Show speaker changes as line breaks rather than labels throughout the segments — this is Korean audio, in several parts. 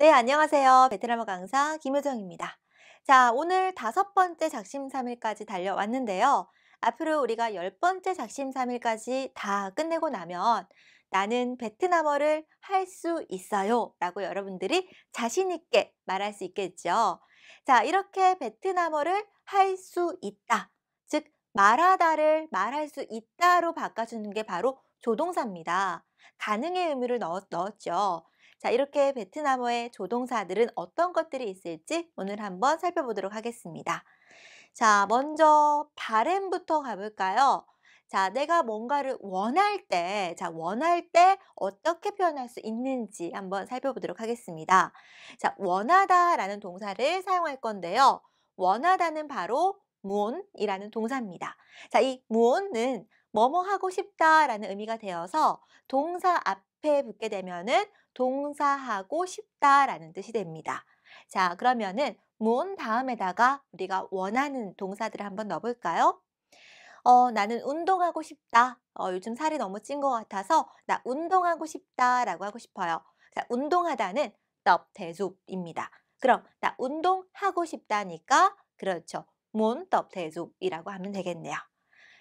네, 안녕하세요. 베트남어 강사 김효정입니다. 자, 오늘 다섯 번째 작심 삼일까지 달려왔는데요. 앞으로 우리가 열 번째 작심 삼일까지 다 끝내고 나면 나는 베트남어를 할 수 있어요 라고 여러분들이 자신있게 말할 수 있겠죠. 자, 이렇게 베트남어를 할 수 있다. 즉, 말하다를 말할 수 있다로 바꿔주는 게 바로 조동사입니다. 가능의 의미를 넣었죠. 자, 이렇게 베트남어의 조동사들은 어떤 것들이 있을지 오늘 한번 살펴보도록 하겠습니다. 자, 먼저 바램부터 가볼까요? 자, 내가 뭔가를 원할 때, 자, 원할 때 어떻게 표현할 수 있는지 한번 살펴보도록 하겠습니다. 자, 원하다 라는 동사를 사용할 건데요. 원하다는 바로 문이라는 동사입니다. 자, 이문은 뭐뭐 하고 싶다 라는 의미가 되어서 동사 앞 앞에 붙게 되면은 동사하고 싶다라는 뜻이 됩니다. 자, 그러면은 문 다음에다가 우리가 원하는 동사들을 한번 넣어볼까요? 어, 나는 운동하고 싶다. 어, 요즘 살이 너무 찐 것 같아서 나 운동하고 싶다라고 하고 싶어요. 자, 운동하다는 떡대줍입니다. 그럼 나 운동하고 싶다니까 그렇죠. 문떡대줍이라고 하면 되겠네요.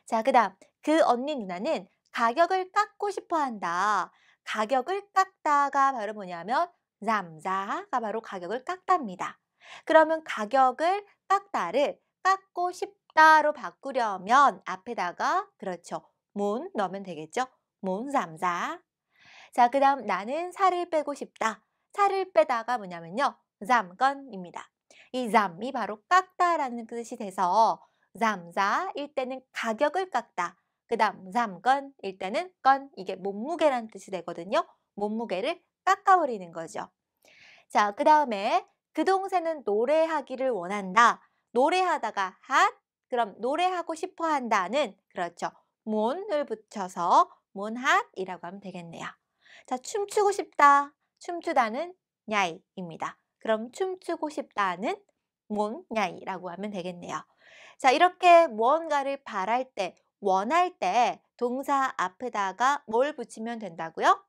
자, 그 다음 그 언니 누나는 가격을 깎고 싶어 한다. 가격을 깎다가 바로 뭐냐면 잠자가 바로 가격을 깎답니다. 그러면 가격을 깎다를 깎고 싶다로 바꾸려면 앞에다가 그렇죠. 문 넣으면 되겠죠. 문 잠자. 자, 그 다음 나는 살을 빼고 싶다. 살을 빼다가 뭐냐면요. 잠건입니다. 이 잠이 바로 깎다라는 뜻이 돼서 잠자일 때는 가격을 깎다. 그 다음 삼건 일단은 건 이게 몸무게란 뜻이 되거든요. 몸무게를 깎아버리는 거죠. 자, 그 다음에 그 동생은 노래하기를 원한다. 노래하다가 핫, 그럼 노래하고 싶어 한다는 그렇죠. 몬을 붙여서 몬핫이라고 하면 되겠네요. 자, 춤추고 싶다. 춤추다는 야이입니다. 그럼 춤추고 싶다는 몬야이라고 하면 되겠네요. 자, 이렇게 무언가를 바랄 때 원할 때 동사 앞에다가 뭘 붙이면 된다고요?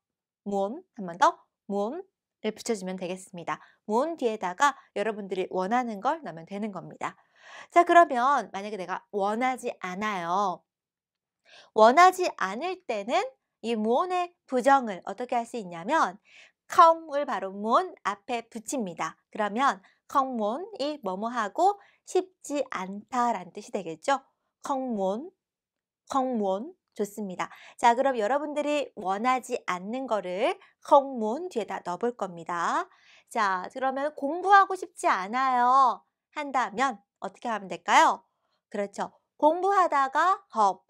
몸, 한번 더, 몸을 붙여주면 되겠습니다. 몸 뒤에다가 여러분들이 원하는 걸 넣으면 되는 겁니다. 자, 그러면 만약에 내가 원하지 않아요. 원하지 않을 때는 이 무언의 부정을 어떻게 할 수 있냐면 컴을 바로 문 앞에 붙입니다. 그러면 컴문이 뭐뭐하고 쉽지 않다라는 뜻이 되겠죠. 컴문 헝문 좋습니다. 자, 그럼 여러분들이 원하지 않는 거를 헝문 뒤에다 넣어볼 겁니다. 자, 그러면 공부하고 싶지 않아요. 한다면 어떻게 하면 될까요? 그렇죠. 공부하다가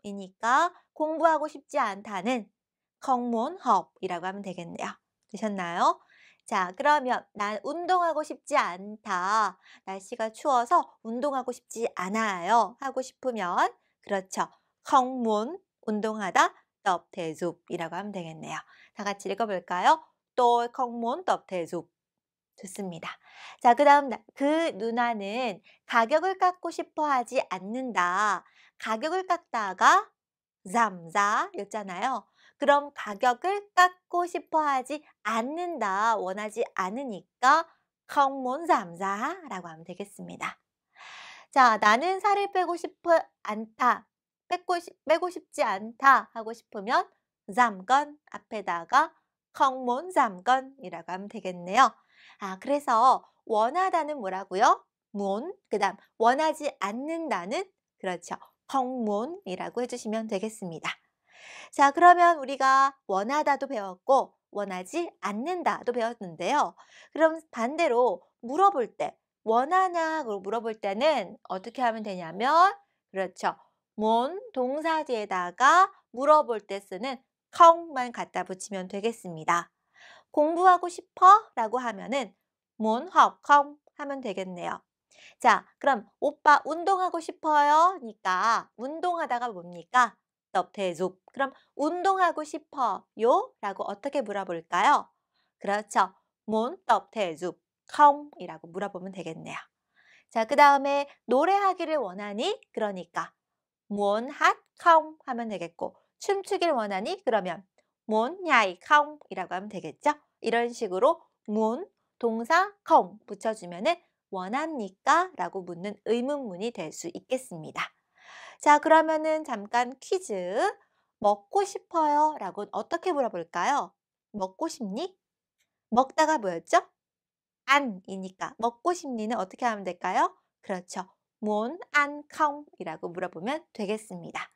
헙이니까 공부하고 싶지 않다는 헝문 헙이라고 하면 되겠네요. 되셨나요? 자, 그러면 난 운동하고 싶지 않다. 날씨가 추워서 운동하고 싶지 않아요. 하고 싶으면 그렇죠. 청문, 운동하다, 덥대줍이라고 하면 되겠네요. 다 같이 읽어볼까요? 또 청문 덥대줍 좋습니다. 자, 그 다음 그 누나는 가격을 깎고 싶어 하지 않는다. 가격을 깎다가 잠자였잖아요. 그럼 가격을 깎고 싶어 하지 않는다. 원하지 않으니까 청문 잠자라고 하면 되겠습니다. 자, 나는 살을 빼고 싶어 않다. 뺏고 빼고 싶지 않다 하고 싶으면 잠건 앞에다가 컹몬 잠건이라고 하면 되겠네요. 아 그래서 원하다는 뭐라고요? 문, 그 다음 원하지 않는다는 그렇죠. 컹문이라고 해주시면 되겠습니다. 자 그러면 우리가 원하다도 배웠고 원하지 않는다도 배웠는데요. 그럼 반대로 물어볼 때 원하냐고 물어볼 때는 어떻게 하면 되냐면 그렇죠. 문 동사 뒤에다가 물어볼 때 쓰는 카옹만 갖다 붙이면 되겠습니다. 공부하고 싶어? 라고 하면은 문허 카옹 하면 되겠네요. 자, 그럼 오빠 운동하고 싶어요? 니까 운동하다가 뭡니까? 덥대숲 그럼 운동하고 싶어요? 라고 어떻게 물어볼까요? 그렇죠. 문덥대족 카옹이라고 물어보면 되겠네요. 자, 그 다음에 노래하기를 원하니? 그러니까 muốn không 하면 되겠고 춤추길 원하니 그러면 muốn nhảy không 이라고 하면 되겠죠. 이런 식으로 muốn 동사 không 붙여주면은 원합니까? 라고 묻는 의문문이 될 수 있겠습니다. 자 그러면은 잠깐 퀴즈 먹고 싶어요 라고 어떻게 물어볼까요? 먹고 싶니? 먹다가 뭐였죠? 안이니까 먹고 싶니는 어떻게 하면 될까요? 그렇죠. 문안 컴이라고 물어보면 되겠습니다.